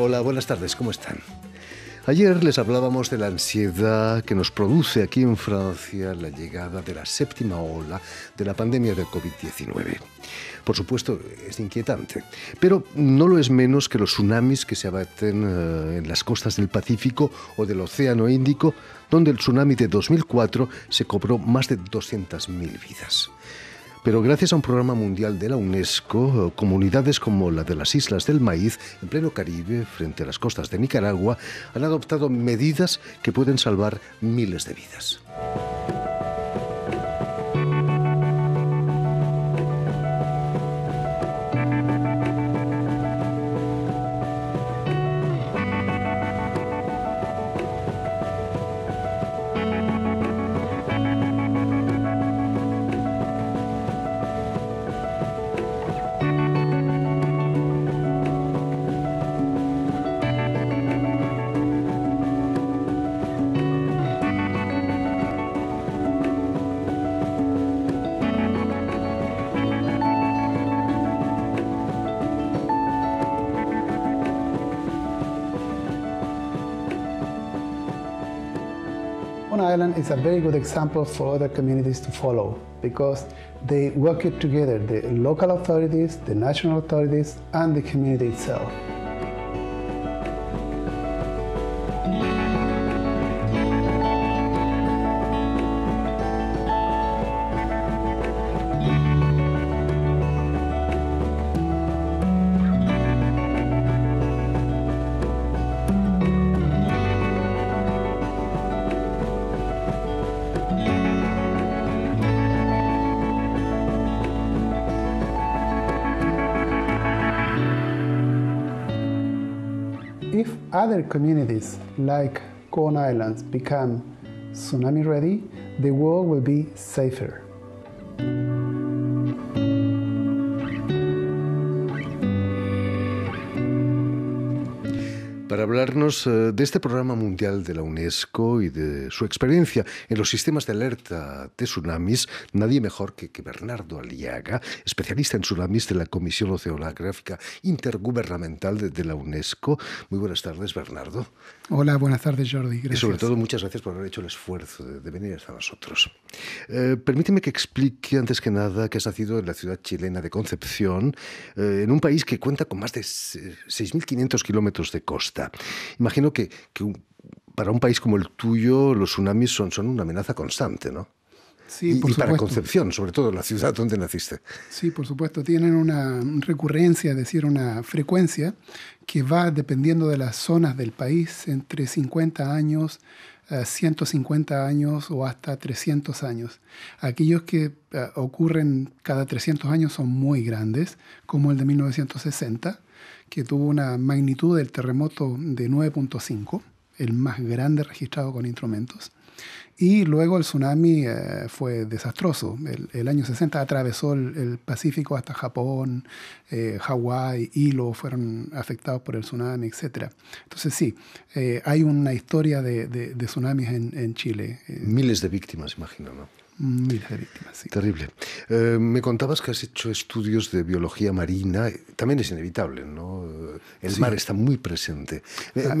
Hola, buenas tardes, ¿cómo están? Ayer les hablábamos de la ansiedad que nos produce aquí en Francia la llegada de la séptima ola de la pandemia de COVID-19. Por supuesto, es inquietante, pero no lo es menos que los tsunamis que se abaten eh, en las costas del Pacífico o del Océano Índico, donde el tsunami de 2004 se cobró más de 200.000 vidas. Pero gracias a un programa mundial de la UNESCO, eh, comunidades como la de las Islas del Maíz, en pleno Caribe, frente a las costas de Nicaragua, han adoptado medidas que pueden salvar miles de vidas. Stone Island is a very good example for other communities to follow because they work it together, the local authorities, the national authorities, and the community itself. other communities like Kona Islands become tsunami ready, the world will be safer. hablarnos eh, de este programa mundial de la UNESCO y de su experiencia en los sistemas de alerta de tsunamis, nadie mejor que, que Bernardo Aliaga, especialista en tsunamis de la Comisión Oceanográfica Intergubernamental de, la UNESCO. Muy buenas tardes, Bernardo. Hola, buenas tardes, Jordi. Gracias. Y sobre todo, muchas gracias por haber hecho el esfuerzo de, venir hasta nosotros. Eh, permíteme que explique antes que nada que has nacido en la ciudad chilena de Concepción, eh, en un país que cuenta con más de 6.500 kilómetros de costa. Imagino que, para un país como el tuyo los tsunamis son, una amenaza constante, ¿no? Sí, y, por y para Concepción, sobre todo la ciudad donde naciste. Sí, por supuesto, tienen una recurrencia, es decir, una frecuencia que va dependiendo de las zonas del país, entre 50 años 150 años o hasta 300 años. Aquellos que eh, ocurren cada 300 años son muy grandes, como el de 1960, que tuvo una magnitud del terremoto de 9.5, el más grande registrado con instrumentos. Y luego el tsunami eh, fue desastroso. El, año 60 atravesó el, Pacífico hasta Japón, eh, Hawái, Hilo fueron afectados por el tsunami, etc. Entonces sí, eh, hay una historia de, de, tsunamis en, en Chile. Eh. Miles de víctimas, imagino, ¿no? Miles de víctimas, sí. Terrible. me contabas que has hecho estudios de biología marina. También es inevitable, ¿no? El mar está muy presente. Ah.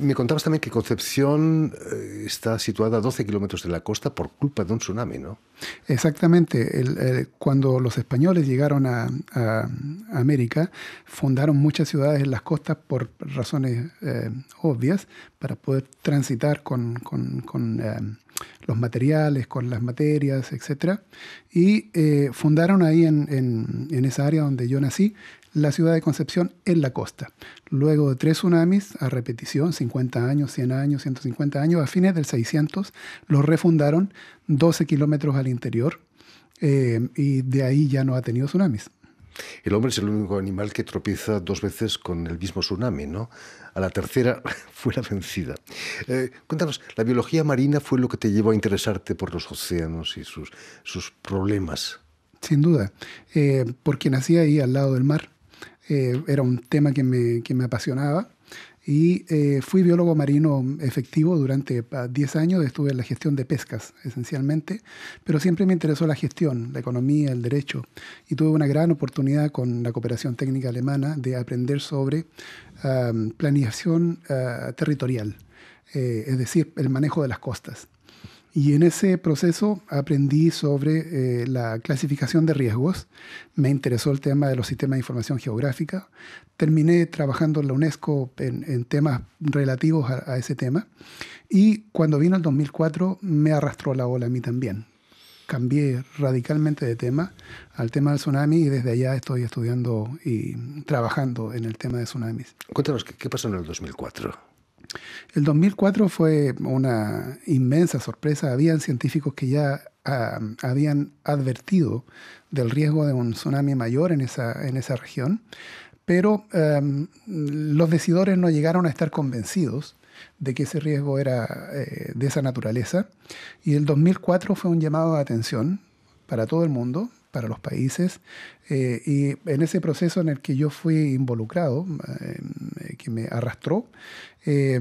Me contabas también que Concepción eh, está situada a 12 kilómetros de la costa por culpa de un tsunami, ¿no? Exactamente. cuando los españoles llegaron a, América, fundaron muchas ciudades en las costas por razones eh, obvias, para poder transitar con, eh, los materiales, con las materias, etc. Y fundaron ahí en, esa área donde yo nací la ciudad de Concepción en la costa, luego de tres tsunamis a repetición, 50 años, 100 años, 150 años, a fines del 600 los refundaron 12 kilómetros al interior eh, y de ahí ya no ha tenido tsunamis. El hombre es el único animal que tropieza dos veces con el mismo tsunami, ¿no? A la tercera fue la vencida. Eh, cuéntanos, ¿la biología marina fue lo que te llevó a interesarte por los océanos y sus, sus problemas? Sin duda, eh, porque nací ahí al lado del mar. Eh, era un tema que me, que me apasionaba. Y eh, fui biólogo marino efectivo durante 10 ah, años, estuve en la gestión de pescas esencialmente, pero siempre me interesó la gestión, la economía, el derecho, y tuve una gran oportunidad con la cooperación técnica alemana de aprender sobre planificación ah, planeación ah, territorial, eh, es decir, el manejo de las costas. Y en ese proceso aprendí sobre eh, la clasificación de riesgos, me interesó el tema de los sistemas de información geográfica, terminé trabajando en la UNESCO en, temas relativos a, ese tema y cuando vino el 2004 me arrastró la ola a mí también. Cambié radicalmente de tema al tema del tsunami y desde allá estoy estudiando y trabajando en el tema de tsunamis. Cuéntanos, qué pasó en el 2004? El 2004 fue una inmensa sorpresa. Habían científicos que ya ah, habían advertido del riesgo de un tsunami mayor en esa, en esa región, pero em, los decidores no llegaron a estar convencidos de que ese riesgo era eh, de esa naturaleza. Y el 2004 fue un llamado de atención para todo el mundo, para los países. Eh, y en ese proceso en el que yo fui involucrado, em, eh, que me arrastró, eh,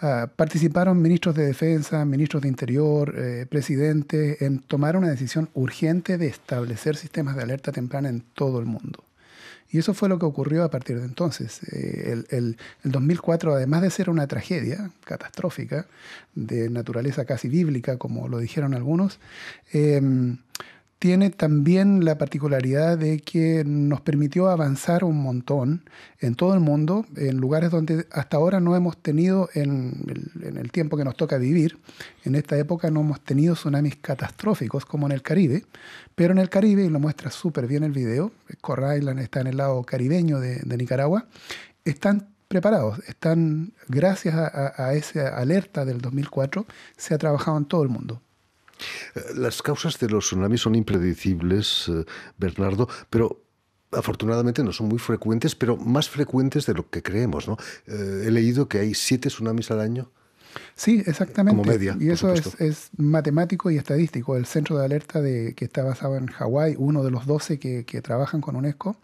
ah, participaron ministros de Defensa, ministros de Interior, eh, presidentes, en tomar una decisión urgente de establecer sistemas de alerta temprana en todo el mundo. Y eso fue lo que ocurrió a partir de entonces. Eh, el, 2004, además de ser una tragedia catastrófica, de naturaleza casi bíblica, como lo dijeron algunos, tiene también la particularidad de que nos permitió avanzar un montón en todo el mundo, en lugares donde hasta ahora no hemos tenido, en el, tiempo que nos toca vivir, en esta época no hemos tenido tsunamis catastróficos como en el Caribe, pero en el Caribe, y lo muestra súper bien el video, Corral Island está en el lado caribeño de, Nicaragua, están preparados, están, gracias a esa alerta del 2004, se ha trabajado en todo el mundo. Las causas de los tsunamis son impredecibles, eh, Bernardo, pero afortunadamente no son muy frecuentes, pero más frecuentes de lo que creemos. ¿no? Eh, he leído que hay siete tsunamis al año. Sí, exactamente. Como media, y eso es, matemático y estadístico. El centro de alerta de, que está basado en Hawái, uno de los 12 que, trabajan con UNESCO,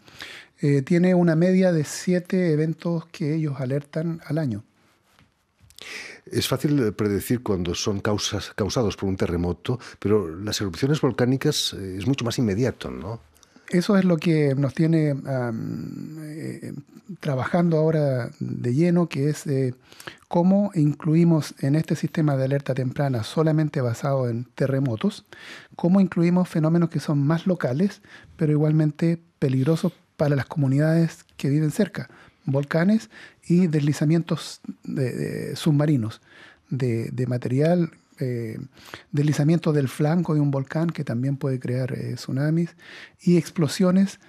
eh, tiene una media de siete eventos que ellos alertan al año. Es fácil predecir cuando son causados por un terremoto, pero las erupciones volcánicas eh, es mucho más inmediato, ¿no? Eso es lo que nos tiene eh, trabajando ahora de lleno, que es eh, cómo incluimos en este sistema de alerta temprana solamente basado en terremotos, cómo incluimos fenómenos que son más locales, pero igualmente peligrosos para las comunidades que viven cerca volcanes y deslizamientos de, submarinos de, material, eh, deslizamiento del flanco de un volcán que también puede crear eh, tsunamis y explosiones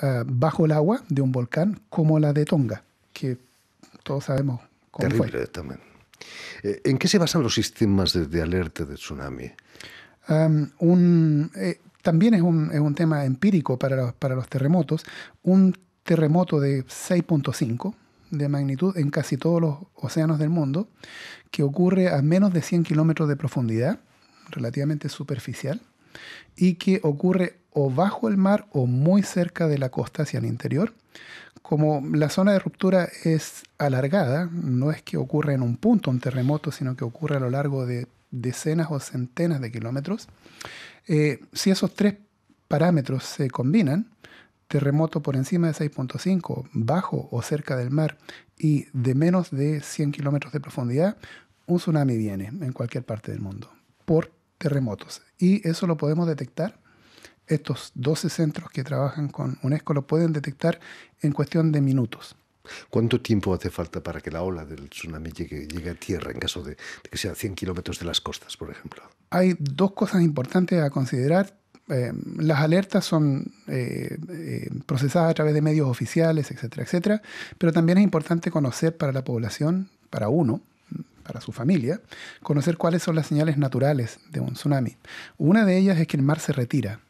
ah, bajo el agua de un volcán como la de Tonga, que todos sabemos cómo Terrible también. Eh, ¿En qué se basan los sistemas de, alerta de tsunami? un, también es un, tema empírico para los, para los terremotos. Un terremoto de 6.5 de magnitud en casi todos los océanos del mundo, que ocurre a menos de 100 kilómetros de profundidad, relativamente superficial, y que ocurre o bajo el mar o muy cerca de la costa hacia el interior. Como la zona de ruptura es alargada, no es que ocurra en un punto un terremoto, sino que ocurre a lo largo de decenas o centenas de kilómetros, eh, si esos tres parámetros se combinan, terremoto por encima de 6.5, bajo o cerca del mar y de menos de 100 kilómetros de profundidad, un tsunami viene en cualquier parte del mundo por terremotos. Y eso lo podemos detectar. Estos 12 centros que trabajan con UNESCO lo pueden detectar en cuestión de minutos. ¿Cuánto tiempo hace falta para que la ola del tsunami llegue, a tierra en caso de, de que sea 100 kilómetros de las costas, por ejemplo? Hay dos cosas importantes a considerar. Eh, las alertas son eh, eh, procesadas a través de medios oficiales, etcétera, etcétera, pero también es importante conocer para la población, para uno, para su familia, conocer cuáles son las señales naturales de un tsunami. Una de ellas es que el mar se retira.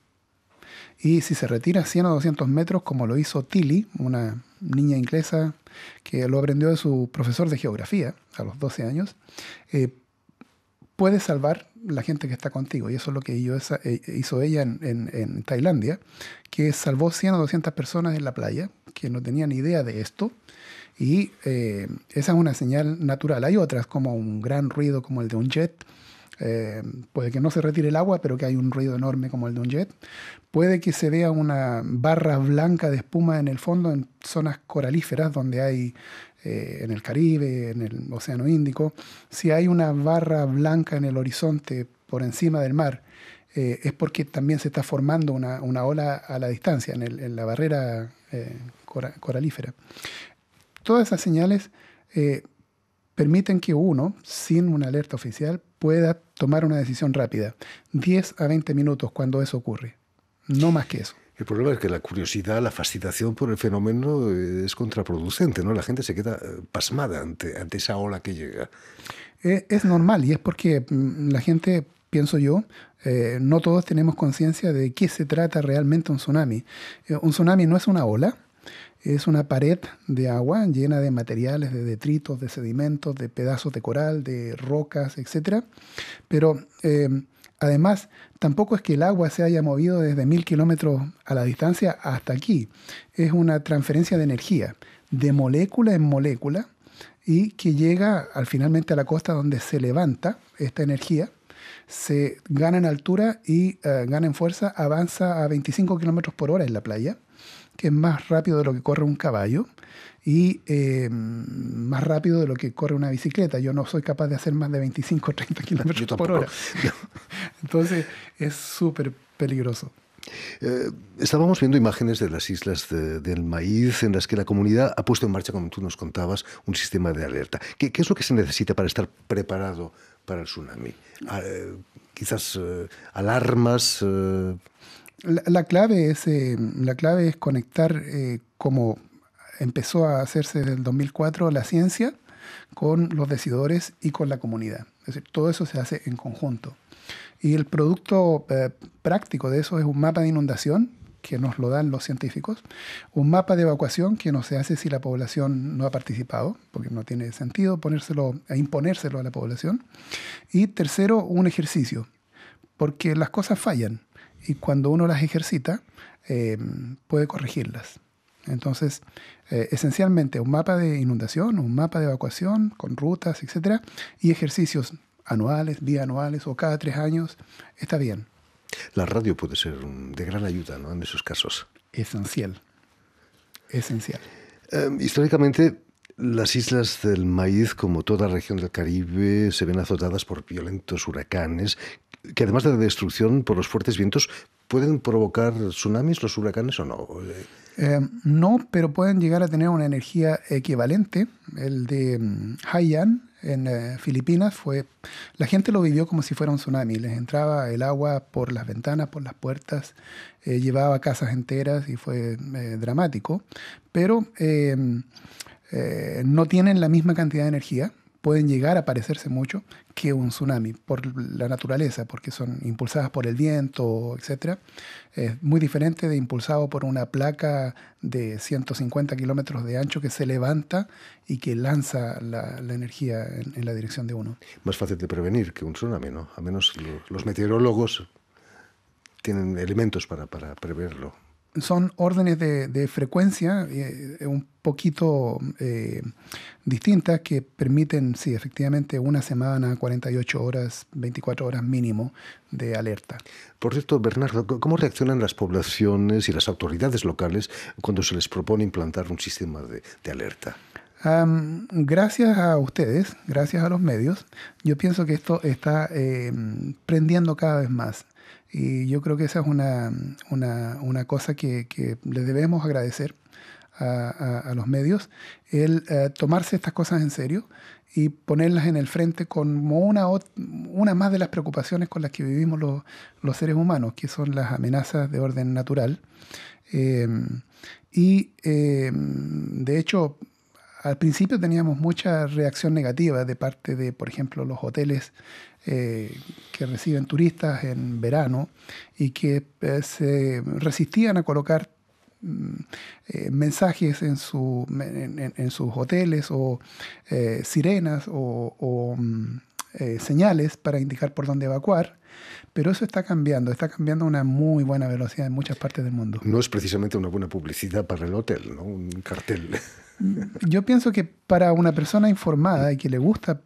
Y si se retira 100 o 200 metros, como lo hizo Tilly, una niña inglesa que lo aprendió de su profesor de geografía a los 12 años, puede salvar la gente que está contigo. Y eso es lo que hizo eh, ella en, Tailandia, que salvó 100 o 200 personas en la playa, que no tenían idea de esto. Y eh, esa es una señal natural. Hay otras, como un gran ruido como el de un jet. Eh, puede que no se retire el agua, pero que hay un ruido enorme como el de un jet. Puede que se vea una barra blanca de espuma en el fondo en zonas coralíferas donde hay eh, en el Caribe, en el Océano Índico, si hay una barra blanca en el horizonte por encima del mar, eh, es porque también se está formando una, una ola a la distancia, en, la barrera eh, coralífera. Todas esas señales permiten que uno, sin una alerta oficial, pueda tomar una decisión rápida, 10 a 20 minutos cuando eso ocurre, no más que eso. El problema es que la curiosidad, la fascinación por el fenómeno eh, es contraproducente, ¿no? La gente se queda eh, pasmada ante, ante esa ola que llega. Eh, es normal y es porque mm, la gente, pienso yo, no todos tenemos conciencia de qué se trata realmente un tsunami. un tsunami no es una ola, es una pared de agua llena de materiales, de detritos, de sedimentos, de pedazos de coral, de rocas, etc. Pero Además, tampoco es que el agua se haya movido desde mil kilómetros a la distancia hasta aquí. Es una transferencia de energía de molécula en molécula y que llega al finalmente a la costa donde se levanta esta energía, se gana en altura y eh, gana en fuerza, avanza a 25 kilómetros por hora en la playa, que es más rápido de lo que corre un caballo, y eh, más rápido de lo que corre una bicicleta. Yo no soy capaz de hacer más de 25 o 30 kilómetros por hora. Entonces es súper peligroso. Eh, estábamos viendo imágenes de las islas del maíz en las que la comunidad ha puesto en marcha, como tú nos contabas, un sistema de alerta. ¿Qué, es lo que se necesita para estar preparado para el tsunami? Ah, eh, quizás alarmas. clave es, la clave es conectar como empezó a hacerse desde el 2004 la ciencia con los decidores y con la comunidad. Es decir, todo eso se hace en conjunto. Y el producto eh, práctico de eso es un mapa de inundación que nos lo dan los científicos, un mapa de evacuación que no se hace si la población no ha participado, porque no tiene sentido ponérselo, eh, imponérselo a la población. Y tercero, un ejercicio, porque las cosas fallan y cuando uno las ejercita eh, puede corregirlas. Entonces, eh, esencialmente un mapa de inundación, un mapa de evacuación con rutas, etcétera, y ejercicios anuales, bianuales o cada tres años, está bien. La radio puede ser de gran ayuda ¿no? en esos casos. Esencial. Esencial. Em, históricamente, las islas del maíz, como toda región del Caribe, se ven azotadas por violentos huracanes, que además de la destrucción por los fuertes vientos, ¿pueden provocar tsunamis los huracanes o no? Eh, Em, no, pero pueden llegar a tener una energía equivalente. El de mm, Haiyan en eh, Filipinas fue. La gente lo vivió como si fuera un tsunami. Les entraba el agua por las ventanas, por las puertas, eh, llevaba casas enteras y fue eh, dramático. Pero em, no tienen la misma cantidad de energía pueden llegar a parecerse mucho que un tsunami por la naturaleza, porque son impulsadas por el viento, etc. Es muy diferente de impulsado por una placa de 150 kilómetros de ancho que se levanta y que lanza la, energía en, la dirección de uno. Más fácil de prevenir que un tsunami, ¿no? A menos los, los meteorólogos tienen elementos para preverlo son órdenes de, frecuencia eh, un poquito eh, distintas que permiten, sí, efectivamente, una semana, 48 horas, 24 horas mínimo de alerta. Por cierto, Bernardo, ¿cómo reaccionan las poblaciones y las autoridades locales cuando se les propone implantar un sistema de alerta? gracias a ustedes, gracias a los medios, yo pienso que esto está em, prendiendo cada vez más. Y yo creo que esa es una, una, una cosa que, que les debemos agradecer a, a, los medios, el eh, tomarse estas cosas en serio y ponerlas en el frente como una, una más de las preocupaciones con las que vivimos los, los seres humanos, que son las amenazas de orden natural. Em, y em, de hecho, al principio teníamos mucha reacción negativa de parte de, por ejemplo, los hoteles eh, que reciben turistas en verano y que eh, se resistían a colocar mm, eh, mensajes en, su, en, sus hoteles o sirenas o, mm, eh, señales para indicar por dónde evacuar, pero eso está cambiando, está cambiando a una muy buena velocidad en muchas partes del mundo. No es precisamente una buena publicidad para el hotel, ¿no? Un cartel. Mm, yo pienso que para una persona informada y que le gusta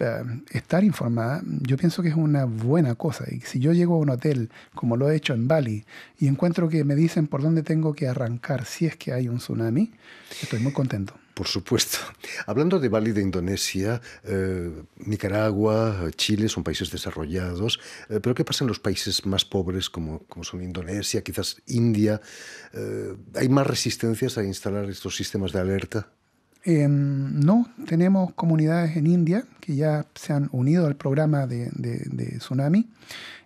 eh, estar informada, yo pienso que es una buena cosa. Y si yo llego a un hotel, como lo he hecho en Bali, y encuentro que me dicen por dónde tengo que arrancar si es que hay un tsunami, estoy muy contento por supuesto. Hablando de Bali de Indonesia, eh, Nicaragua, Chile son países desarrollados, eh, pero ¿qué pasa en los países más pobres como, son Indonesia, quizás India? Eh, ¿Hay más resistencias a instalar estos sistemas de alerta? Em, no, tenemos comunidades en India que ya se han unido al programa de, de tsunami.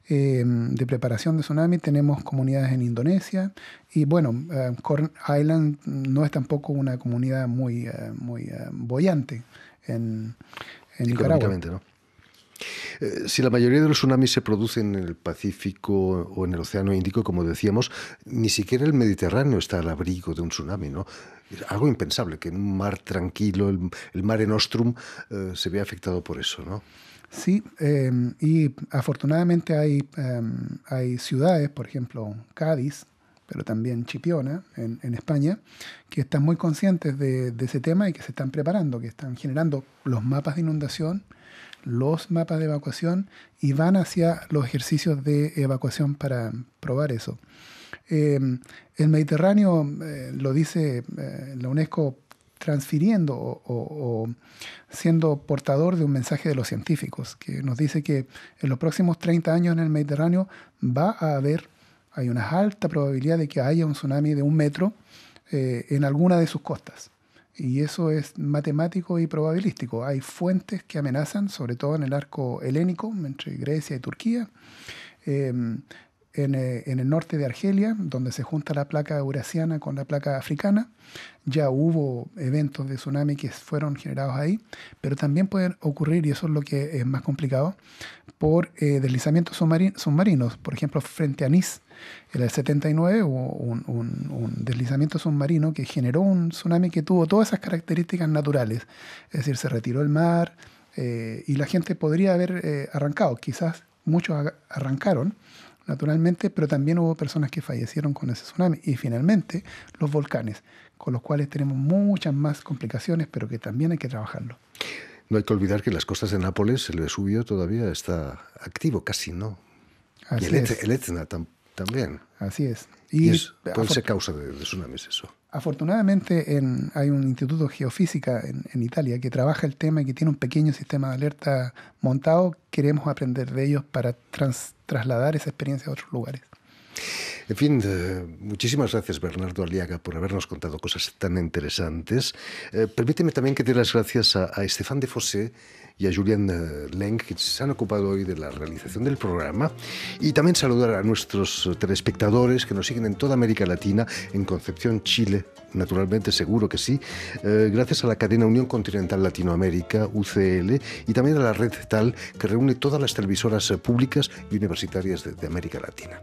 Em, de preparación de tsunami, tenemos comunidades en Indonesia y bueno, em, Corn Island no es tampoco una comunidad muy, eh, muy eh, bollante en, en Nicaragua. ¿no? Eh, si la mayoría de los tsunamis se producen en el Pacífico o en el Océano Índico, como decíamos, ni siquiera el Mediterráneo está al abrigo de un tsunami, ¿no? algo impensable que en un mar tranquilo, el, el en Ostrum se vea afectado por eso, ¿no? Sí, em, y afortunadamente hay, em, hay ciudades, por ejemplo Cádiz, pero también Chipiona, en, España, que están muy conscientes de, ese tema y que se están preparando, que están generando los mapas de inundación, los mapas de evacuación y van hacia los ejercicios de evacuación para probar eso. Em, el Mediterráneo, eh, lo dice eh, la UNESCO, transfiriendo o, siendo portador de un mensaje de los científicos que nos dice que en los próximos 30 años en el Mediterráneo va a haber, hay una alta probabilidad de que haya un tsunami de un metro eh, en alguna de sus costas. Y eso es matemático y probabilístico. Hay fuentes que amenazan, sobre todo en el arco helénico, entre Grecia y Turquía. Em, en, eh, en, el norte de Argelia, donde se junta la placa eurasiana con la placa africana, ya hubo eventos de tsunami que fueron generados ahí, pero también pueden ocurrir, y eso es lo que es más complicado, por eh, deslizamientos submarinos. Por ejemplo, frente a Nice, en el 79 hubo un, deslizamiento submarino que generó un tsunami que tuvo todas esas características naturales. Es decir, se retiró el mar eh, y la gente podría haber eh, arrancado. Quizás muchos arrancaron, naturalmente, pero también hubo personas que fallecieron con ese tsunami. Y finalmente, los volcanes con los cuales tenemos muchas más complicaciones, pero que también hay que trabajarlo. No hay que olvidar que las costas de Nápoles, el Vesubio todavía está activo, casi no. y el, Etna también. Así es. Y, es, puede causa de, tsunamis eso. Afortunadamente hay un instituto de geofísica en, Italia que trabaja el tema y que tiene un pequeño sistema de alerta montado. Queremos aprender de ellos para trasladar esa experiencia a otros lugares. En fin, eh, muchísimas gracias Bernardo Aliaga por habernos contado cosas tan interesantes. Eh, permíteme también que dé las gracias a, Estefan de Fosé y a Julian eh, Leng, que se han ocupado hoy de la realización del programa, y también saludar a nuestros telespectadores que nos siguen en toda América Latina, en Concepción, Chile, naturalmente, seguro que sí, gracias a la cadena Unión Continental Latinoamérica, UCL, y también a la red TAL, que reúne todas las televisoras públicas y universitarias de, de América Latina.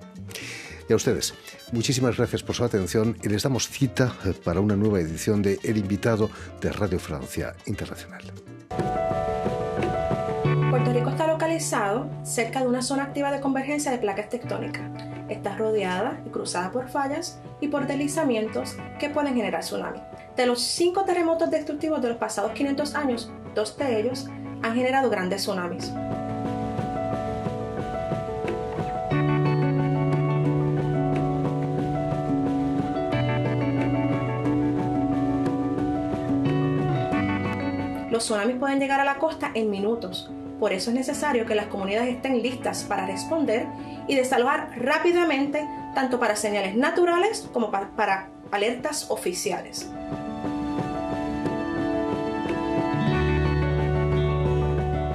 Y a ustedes, muchísimas gracias por su atención y les damos cita para una nueva edición de El Invitado de Radio Francia Internacional. Puerto Rico está localizado cerca de una zona activa de convergencia de placas tectónicas. Está rodeada y cruzada por fallas y por deslizamientos que pueden generar tsunamis. De los cinco terremotos destructivos de los pasados 500 años, dos de ellos han generado grandes tsunamis. los tsunamis pueden llegar a la costa en minutos. Por eso es necesario que las comunidades estén listas para responder y desalojar rápidamente tanto para señales naturales como para, para alertas oficiales.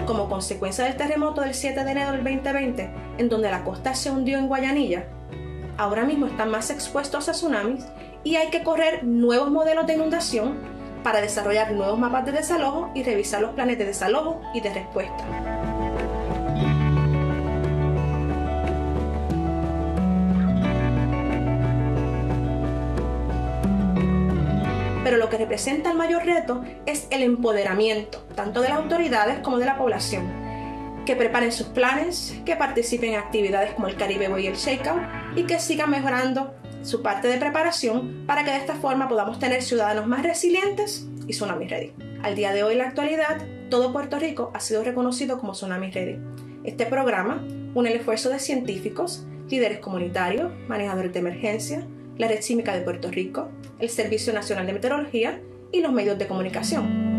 Como consecuencia del terremoto del 7 de enero del 2020, en donde la costa se hundió en Guayanilla, ahora mismo están más expuestos a tsunamis y hay que correr nuevos modelos de inundación para desarrollar nuevos mapas de desalojo y revisar los planes de desalojo y de respuesta. Pero lo que representa el mayor reto es el empoderamiento, tanto de las autoridades como de la población que preparen sus planes, que participen en actividades como el Caribe Boy y el Shakeout y que sigan mejorando su parte de preparación para que de esta forma podamos tener ciudadanos más resilientes y Tsunami Ready. Al día de hoy, en la actualidad, todo Puerto Rico ha sido reconocido como Tsunami Ready. Este programa une el esfuerzo de científicos, líderes comunitarios, manejadores de emergencia, la Red química de Puerto Rico, el Servicio Nacional de Meteorología y los medios de comunicación.